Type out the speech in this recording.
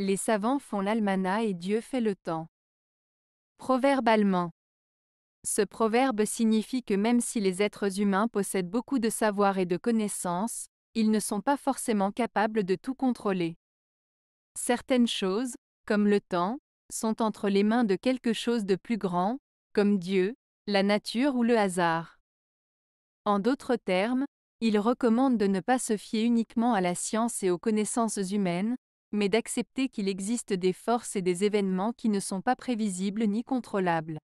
Les savants font l'almanach et Dieu fait le temps. Proverbe allemand. Ce proverbe signifie que même si les êtres humains possèdent beaucoup de savoir et de connaissances, ils ne sont pas forcément capables de tout contrôler. Certaines choses, comme le temps, sont entre les mains de quelque chose de plus grand, comme Dieu, la nature ou le hasard. En d'autres termes, il recommande de ne pas se fier uniquement à la science et aux connaissances humaines, mais d'accepter qu'il existe des forces et des événements qui ne sont pas prévisibles ni contrôlables.